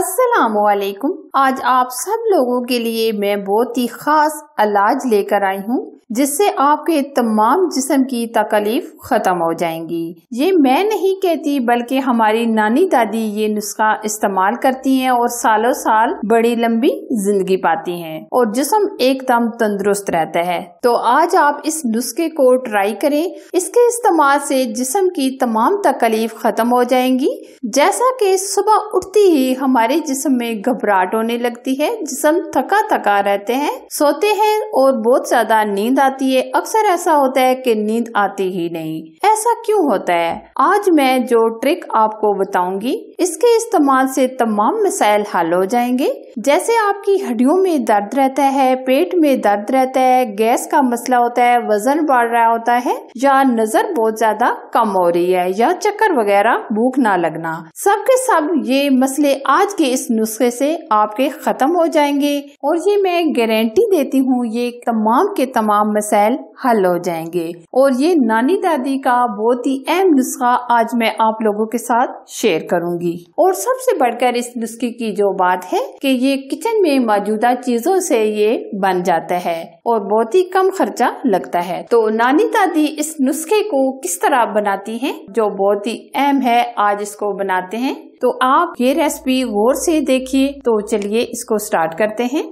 असलकुम आज आप सब लोगों के लिए मैं बहुत ही ख़ास इलाज लेकर आई हूँ जिससे आपके तमाम जिसम की तकलीफ ख़त्म हो जाएंगी ये मैं नहीं कहती बल्कि हमारी नानी दादी ये नुस्खा इस्तेमाल करती हैं और सालों साल बड़ी लंबी जिंदगी पाती हैं और जिसम एकदम तंदुरुस्त रहता है तो आज आप इस नुस्खे को ट्राई करें इसके इस्तेमाल से जिसम की तमाम तकलीफ ख़त्म हो जाएंगी जैसा कि सुबह उठती ही हमारे जिसम में घबराहट होने लगती है जिसम थका थका रहते हैं सोते हैं और बहुत ज्यादा नींद आती है अक्सर ऐसा होता है कि नींद आती ही नहीं ऐसा क्यों होता है आज मैं जो ट्रिक आपको बताऊंगी इसके इस्तेमाल से तमाम मसाइल हल हो जाएंगे जैसे आपकी हड्डियों में दर्द रहता है पेट में दर्द रहता है गैस का मसला होता है वजन बढ़ रहा होता है या नजर बहुत ज्यादा कम हो रही है या चक्कर वगैरह भूख ना लगना सबके सब ये मसले आज के इस नुस्खे से आपके खत्म हो जाएंगे और ये मैं गारंटी देती हूँ ये तमाम के तमाम मसाइल हल हो जाएंगे और ये नानी दादी का बहुत ही अहम नुस्खा आज मैं आप लोगों के साथ शेयर करूंगी और सबसे बढ़कर इस नुस्खे की जो बात है कि ये किचन में मौजूदा चीजों से ये बन जाता है और बहुत ही कम खर्चा लगता है तो नानी दादी इस नुस्खे को किस तरह बनाती है जो बहुत ही अहम है आज इसको बनाते हैं तो आप ये रेसिपी गौर से देखिए तो चलिए इसको स्टार्ट करते हैं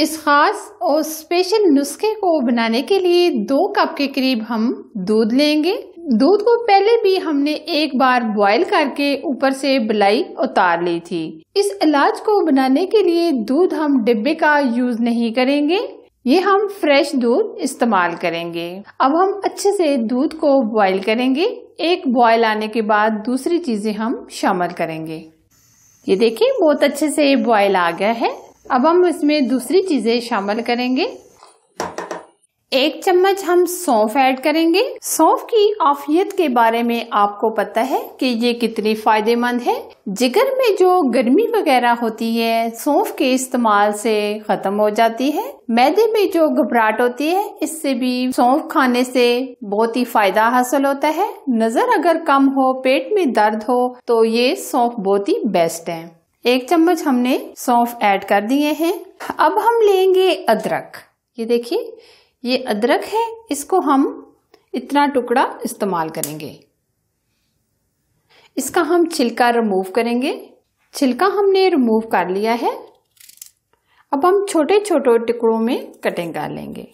इस ख़ास और स्पेशल नुस्खे को बनाने के लिए दो कप के करीब हम दूध लेंगे दूध को पहले भी हमने एक बार बॉईल करके ऊपर से बलाई उतार ली थी इस इलाज को बनाने के लिए दूध हम डिब्बे का यूज नहीं करेंगे ये हम फ्रेश दूध इस्तेमाल करेंगे अब हम अच्छे से दूध को बॉईल करेंगे एक बॉईल आने के बाद दूसरी चीजें हम शामिल करेंगे ये देखिए बहुत अच्छे से बॉईल आ गया है अब हम इसमें दूसरी चीज़ें शामिल करेंगे एक चम्मच हम सौंफ ऐड करेंगे सौंफ की आफियत के बारे में आपको पता है कि ये कितनी फायदेमंद है जिगर में जो गर्मी वगैरह होती है सौंफ के इस्तेमाल से खत्म हो जाती है मैदे में जो घबराहट होती है इससे भी सौंफ खाने से बहुत ही फायदा हासिल होता है नजर अगर कम हो पेट में दर्द हो तो ये सौंफ बहुत ही बेस्ट है एक चम्मच हमने सौंफ ऐड कर दिए हैं अब हम लेंगे अदरक ये देखिए ये अदरक है इसको हम इतना टुकड़ा इस्तेमाल करेंगे इसका हम छिलका रिमूव करेंगे छिलका हमने रिमूव कर लिया है अब हम छोटे छोटे टुकड़ों में कटिंग कर लेंगे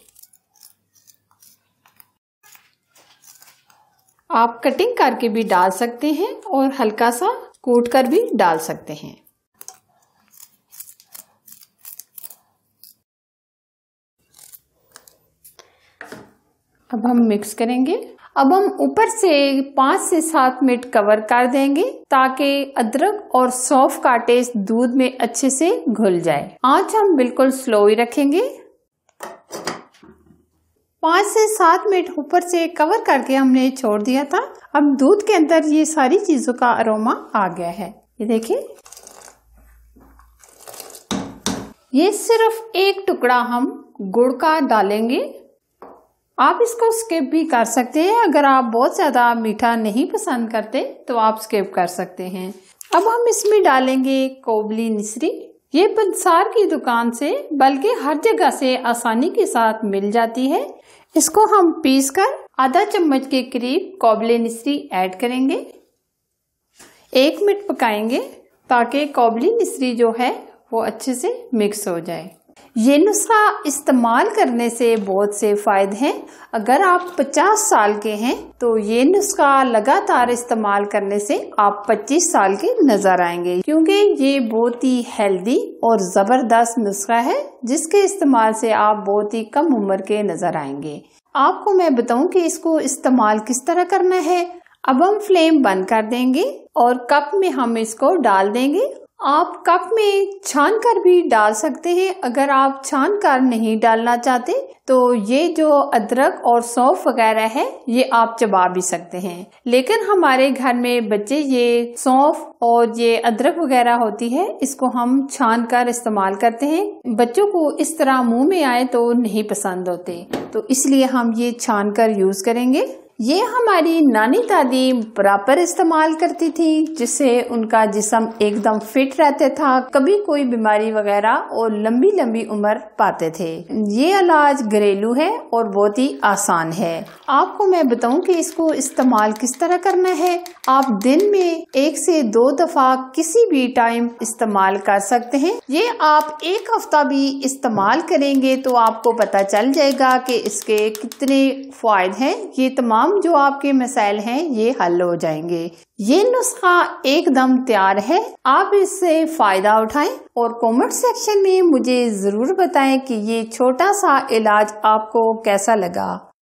आप कटिंग करके भी डाल सकते हैं और हल्का सा कूट कर भी डाल सकते हैं अब हम मिक्स करेंगे अब हम ऊपर से पांच से सात मिनट कवर कर देंगे ताकि अदरक और सौफ का टेस्ट दूध में अच्छे से घुल जाए आंच हम बिल्कुल स्लो ही रखेंगे पांच से सात मिनट ऊपर से कवर करके हमने छोड़ दिया था अब दूध के अंदर ये सारी चीजों का अरोमा आ गया है ये देखिए ये सिर्फ एक टुकड़ा हम गुड़ का डालेंगे आप इसको स्किप भी कर सकते हैं अगर आप बहुत ज़्यादा मीठा नहीं पसंद करते तो आप स्किप कर सकते हैं अब हम इसमें डालेंगे कोबली मिश्री ये पंसार की दुकान से बल्कि हर जगह से आसानी के साथ मिल जाती है इसको हम पीस कर आधा चम्मच के करीब कोबले मिश्री ऐड करेंगे एक मिनट पकाएंगे ताकि कोबली मिश्री जो है वो अच्छे से मिक्स हो जाए ये नुस्खा इस्तेमाल करने से बहुत से फ़ायदे हैं अगर आप 50 साल के हैं तो ये नुस्खा लगातार इस्तेमाल करने से आप 25 साल के नजर आएंगे क्योंकि ये बहुत ही हेल्दी और ज़बरदस्त नुस्खा है जिसके इस्तेमाल से आप बहुत ही कम उम्र के नज़र आएंगे आपको मैं बताऊं कि इसको इस्तेमाल किस तरह करना है अब हम फ्लेम बंद कर देंगे और कप में हम इसको डाल देंगे आप कप में छान कर भी डाल सकते हैं अगर आप छान कर नहीं डालना चाहते तो ये जो अदरक और सौंफ वगैरह है ये आप चबा भी सकते हैं लेकिन हमारे घर में बच्चे ये सौंफ और ये अदरक वगैरह होती है इसको हम छान कर इस्तेमाल करते हैं बच्चों को इस तरह मुंह में आए तो नहीं पसंद होते तो इसलिए हम ये छान कर यूज करेंगे ये हमारी नानी दादी बराबर इस्तेमाल करती थी जिससे उनका जिसम एकदम फिट रहते था कभी कोई बीमारी वगैरह और लंबी लंबी उम्र पाते थे ये इलाज घरेलू है और बहुत ही आसान है आपको मैं बताऊं कि इसको इस्तेमाल किस तरह करना है आप दिन में एक से दो दफा किसी भी टाइम इस्तेमाल कर सकते हैं ये आप एक हफ्ता भी इस्तेमाल करेंगे तो आपको पता चल जाएगा कि इसके कितने फायदे हैं ये तमाम तमाम जो आपके मसाइल हैं ये हल हो जाएंगे ये नुस्खा एकदम तैयार है आप इससे फायदा उठाएं और कमेंट सेक्शन में मुझे जरूर बताएं कि ये छोटा सा इलाज आपको कैसा लगा